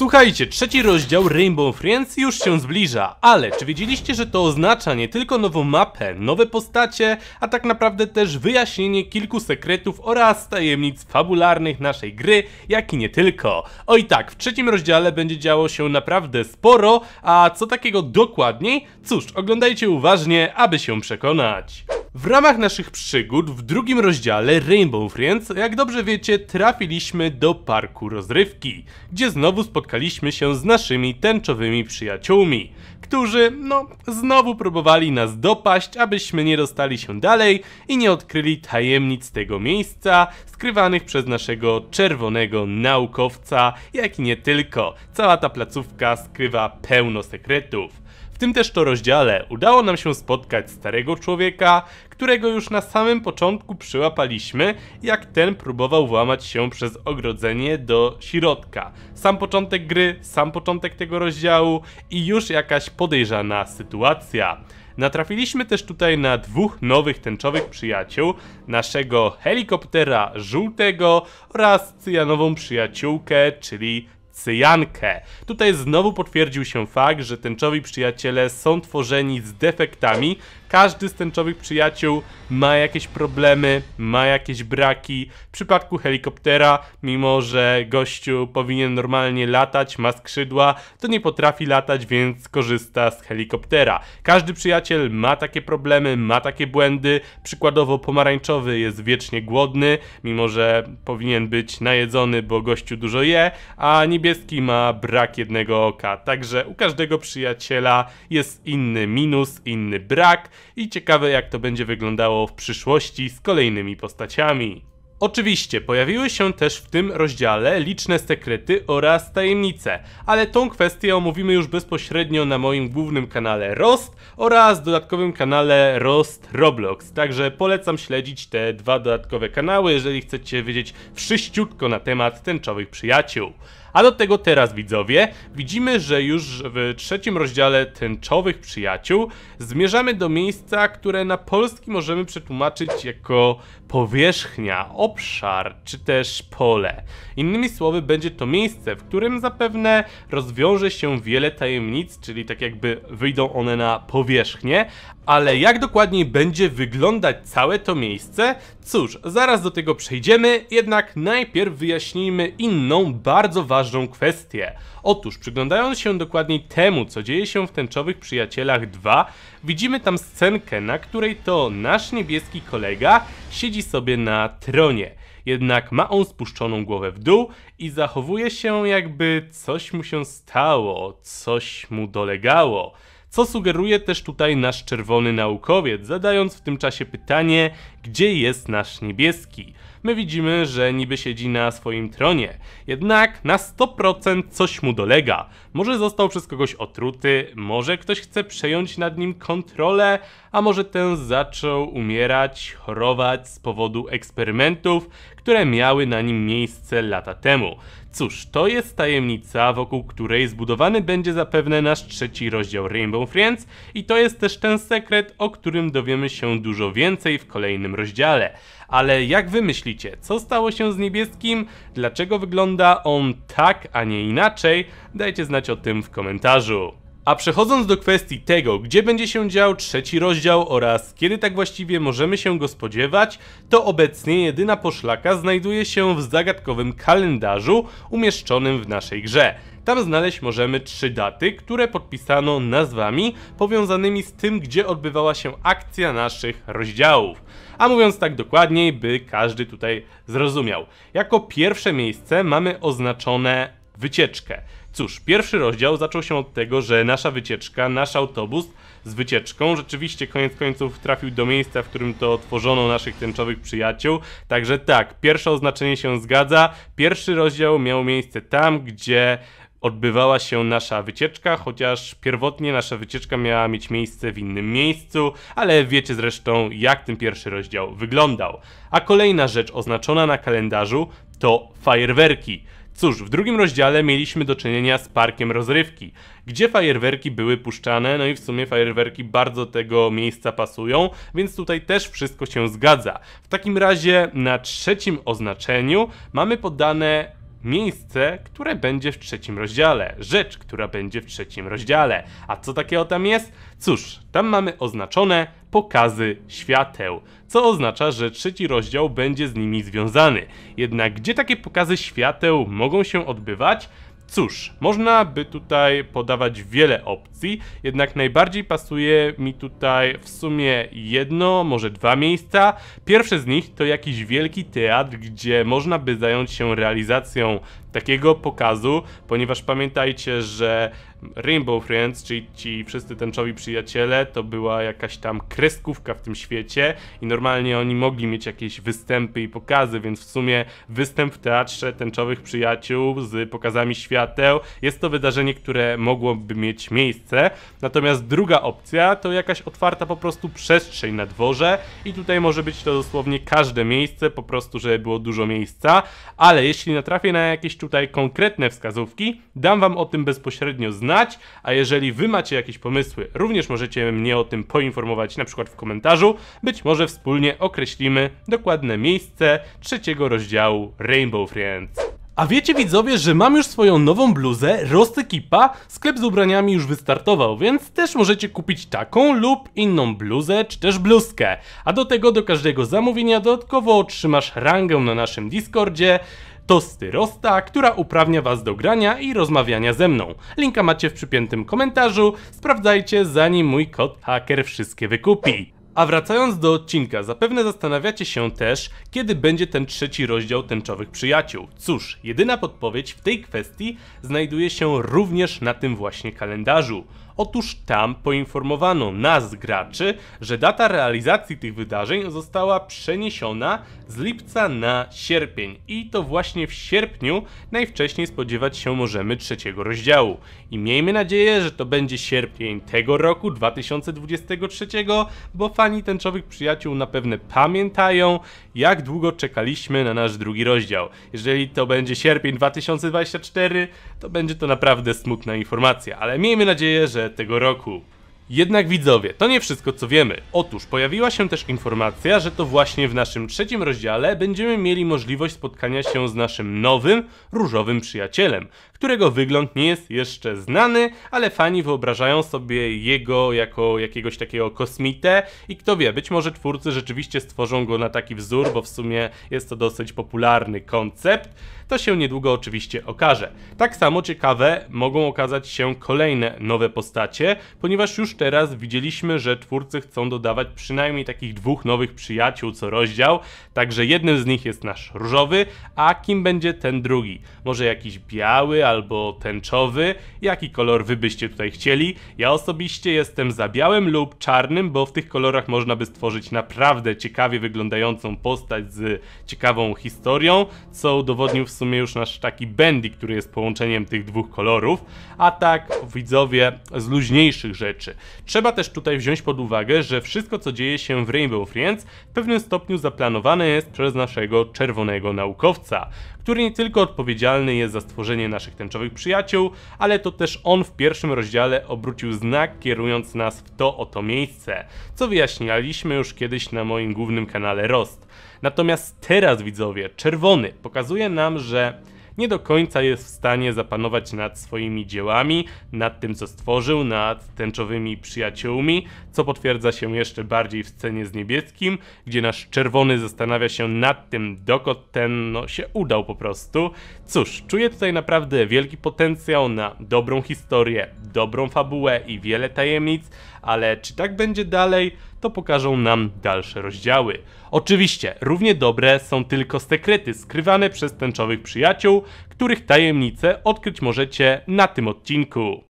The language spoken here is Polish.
Słuchajcie, trzeci rozdział Rainbow Friends już się zbliża, ale czy wiedzieliście, że to oznacza nie tylko nową mapę, nowe postacie, a tak naprawdę też wyjaśnienie kilku sekretów oraz tajemnic fabularnych naszej gry, jak i nie tylko. O i tak, w trzecim rozdziale będzie działo się naprawdę sporo, a co takiego dokładniej? Cóż, oglądajcie uważnie, aby się przekonać. W ramach naszych przygód w drugim rozdziale Rainbow Friends, jak dobrze wiecie, trafiliśmy do parku rozrywki, gdzie znowu spotkaliśmy się z naszymi tęczowymi przyjaciółmi, którzy, no, znowu próbowali nas dopaść, abyśmy nie dostali się dalej i nie odkryli tajemnic tego miejsca, skrywanych przez naszego czerwonego naukowca, jak i nie tylko. Cała ta placówka skrywa pełno sekretów tym też to rozdziale udało nam się spotkać starego człowieka, którego już na samym początku przyłapaliśmy, jak ten próbował włamać się przez ogrodzenie do środka. Sam początek gry, sam początek tego rozdziału i już jakaś podejrzana sytuacja. Natrafiliśmy też tutaj na dwóch nowych tęczowych przyjaciół, naszego helikoptera żółtego oraz cyjanową przyjaciółkę, czyli cyjankę. Tutaj znowu potwierdził się fakt, że tęczowi przyjaciele są tworzeni z defektami, każdy z tęczowych przyjaciół ma jakieś problemy, ma jakieś braki. W przypadku helikoptera, mimo że gościu powinien normalnie latać, ma skrzydła, to nie potrafi latać, więc korzysta z helikoptera. Każdy przyjaciel ma takie problemy, ma takie błędy. Przykładowo pomarańczowy jest wiecznie głodny, mimo że powinien być najedzony, bo gościu dużo je, a niebieski ma brak jednego oka. Także u każdego przyjaciela jest inny minus, inny brak i ciekawe jak to będzie wyglądało w przyszłości z kolejnymi postaciami. Oczywiście pojawiły się też w tym rozdziale liczne sekrety oraz tajemnice, ale tą kwestię omówimy już bezpośrednio na moim głównym kanale Rost oraz dodatkowym kanale Rost Roblox, także polecam śledzić te dwa dodatkowe kanały, jeżeli chcecie wiedzieć wszyściutko na temat tęczowych przyjaciół. A do tego teraz widzowie, widzimy, że już w trzecim rozdziale Tęczowych Przyjaciół zmierzamy do miejsca, które na polski możemy przetłumaczyć jako powierzchnia, obszar czy też pole. Innymi słowy będzie to miejsce, w którym zapewne rozwiąże się wiele tajemnic, czyli tak jakby wyjdą one na powierzchnię, ale jak dokładniej będzie wyglądać całe to miejsce? Cóż, zaraz do tego przejdziemy, jednak najpierw wyjaśnijmy inną, bardzo ważną kwestię. Otóż przyglądając się dokładniej temu, co dzieje się w Tęczowych Przyjacielach 2, widzimy tam scenkę, na której to nasz niebieski kolega siedzi sobie na tronie. Jednak ma on spuszczoną głowę w dół i zachowuje się jakby coś mu się stało, coś mu dolegało co sugeruje też tutaj nasz czerwony naukowiec, zadając w tym czasie pytanie, gdzie jest nasz niebieski. My widzimy, że niby siedzi na swoim tronie, jednak na 100% coś mu dolega. Może został przez kogoś otruty, może ktoś chce przejąć nad nim kontrolę, a może ten zaczął umierać, chorować z powodu eksperymentów, które miały na nim miejsce lata temu. Cóż, to jest tajemnica, wokół której zbudowany będzie zapewne nasz trzeci rozdział Rainbow Friends i to jest też ten sekret, o którym dowiemy się dużo więcej w kolejnym rozdziale. Ale jak wy myślicie, co stało się z niebieskim? Dlaczego wygląda on tak, a nie inaczej? Dajcie znać o tym w komentarzu. A przechodząc do kwestii tego, gdzie będzie się dział trzeci rozdział oraz kiedy tak właściwie możemy się go spodziewać, to obecnie jedyna poszlaka znajduje się w zagadkowym kalendarzu umieszczonym w naszej grze. Tam znaleźć możemy trzy daty, które podpisano nazwami powiązanymi z tym, gdzie odbywała się akcja naszych rozdziałów. A mówiąc tak dokładniej, by każdy tutaj zrozumiał. Jako pierwsze miejsce mamy oznaczone wycieczkę. Cóż, pierwszy rozdział zaczął się od tego, że nasza wycieczka, nasz autobus z wycieczką rzeczywiście koniec końców trafił do miejsca, w którym to otworzono naszych tęczowych przyjaciół. Także tak, pierwsze oznaczenie się zgadza. Pierwszy rozdział miał miejsce tam, gdzie odbywała się nasza wycieczka, chociaż pierwotnie nasza wycieczka miała mieć miejsce w innym miejscu, ale wiecie zresztą, jak ten pierwszy rozdział wyglądał. A kolejna rzecz oznaczona na kalendarzu to fajerwerki. Cóż, w drugim rozdziale mieliśmy do czynienia z parkiem rozrywki, gdzie fajerwerki były puszczane, no i w sumie fajerwerki bardzo tego miejsca pasują, więc tutaj też wszystko się zgadza. W takim razie na trzecim oznaczeniu mamy podane miejsce, które będzie w trzecim rozdziale, rzecz, która będzie w trzecim rozdziale. A co takiego tam jest? Cóż, tam mamy oznaczone pokazy świateł, co oznacza, że trzeci rozdział będzie z nimi związany. Jednak gdzie takie pokazy świateł mogą się odbywać? Cóż, można by tutaj podawać wiele opcji, jednak najbardziej pasuje mi tutaj w sumie jedno, może dwa miejsca. Pierwsze z nich to jakiś wielki teatr, gdzie można by zająć się realizacją takiego pokazu, ponieważ pamiętajcie, że Rainbow Friends, czyli ci wszyscy tęczowi przyjaciele, to była jakaś tam kreskówka w tym świecie i normalnie oni mogli mieć jakieś występy i pokazy, więc w sumie występ w teatrze tęczowych przyjaciół z pokazami świateł jest to wydarzenie, które mogłoby mieć miejsce. Natomiast druga opcja to jakaś otwarta po prostu przestrzeń na dworze i tutaj może być to dosłownie każde miejsce, po prostu żeby było dużo miejsca, ale jeśli natrafię na jakieś tutaj konkretne wskazówki, dam wam o tym bezpośrednio znać, a jeżeli wy macie jakieś pomysły, również możecie mnie o tym poinformować na przykład w komentarzu, być może wspólnie określimy dokładne miejsce trzeciego rozdziału Rainbow Friends. A wiecie widzowie, że mam już swoją nową bluzę, Kipa, sklep z ubraniami już wystartował, więc też możecie kupić taką lub inną bluzę, czy też bluzkę. A do tego do każdego zamówienia dodatkowo otrzymasz rangę na naszym Discordzie, Tosty Rosta, która uprawnia Was do grania i rozmawiania ze mną. Linka macie w przypiętym komentarzu, sprawdzajcie zanim mój kod haker wszystkie wykupi. A wracając do odcinka, zapewne zastanawiacie się też, kiedy będzie ten trzeci rozdział Tęczowych Przyjaciół. Cóż, jedyna podpowiedź w tej kwestii znajduje się również na tym właśnie kalendarzu. Otóż tam poinformowano nas, graczy, że data realizacji tych wydarzeń została przeniesiona z lipca na sierpień i to właśnie w sierpniu najwcześniej spodziewać się możemy trzeciego rozdziału. I miejmy nadzieję, że to będzie sierpień tego roku 2023, bo fajnie pani tęczowych przyjaciół na pewno pamiętają, jak długo czekaliśmy na nasz drugi rozdział. Jeżeli to będzie sierpień 2024, to będzie to naprawdę smutna informacja, ale miejmy nadzieję, że tego roku. Jednak widzowie, to nie wszystko co wiemy. Otóż pojawiła się też informacja, że to właśnie w naszym trzecim rozdziale będziemy mieli możliwość spotkania się z naszym nowym, różowym przyjacielem, którego wygląd nie jest jeszcze znany, ale fani wyobrażają sobie jego jako jakiegoś takiego kosmitę i kto wie, być może twórcy rzeczywiście stworzą go na taki wzór, bo w sumie jest to dosyć popularny koncept. To się niedługo oczywiście okaże. Tak samo ciekawe mogą okazać się kolejne nowe postacie, ponieważ już teraz widzieliśmy, że twórcy chcą dodawać przynajmniej takich dwóch nowych przyjaciół co rozdział, także jednym z nich jest nasz różowy, a kim będzie ten drugi? Może jakiś biały albo tęczowy? Jaki kolor wy byście tutaj chcieli? Ja osobiście jestem za białym lub czarnym, bo w tych kolorach można by stworzyć naprawdę ciekawie wyglądającą postać z ciekawą historią, co udowodnił w sumie już nasz taki Bendy, który jest połączeniem tych dwóch kolorów, a tak widzowie z luźniejszych rzeczy. Trzeba też tutaj wziąć pod uwagę, że wszystko co dzieje się w Rainbow Friends w pewnym stopniu zaplanowane jest przez naszego czerwonego naukowca, który nie tylko odpowiedzialny jest za stworzenie naszych tęczowych przyjaciół, ale to też on w pierwszym rozdziale obrócił znak kierując nas w to oto miejsce, co wyjaśnialiśmy już kiedyś na moim głównym kanale Rost. Natomiast teraz widzowie, czerwony pokazuje nam, że nie do końca jest w stanie zapanować nad swoimi dziełami, nad tym co stworzył, nad tęczowymi przyjaciółmi, co potwierdza się jeszcze bardziej w scenie z niebieskim, gdzie nasz czerwony zastanawia się nad tym, dokąd ten no, się udał po prostu. Cóż, czuję tutaj naprawdę wielki potencjał na dobrą historię, dobrą fabułę i wiele tajemnic, ale czy tak będzie dalej? to pokażą nam dalsze rozdziały. Oczywiście, równie dobre są tylko sekrety skrywane przez tęczowych przyjaciół, których tajemnice odkryć możecie na tym odcinku.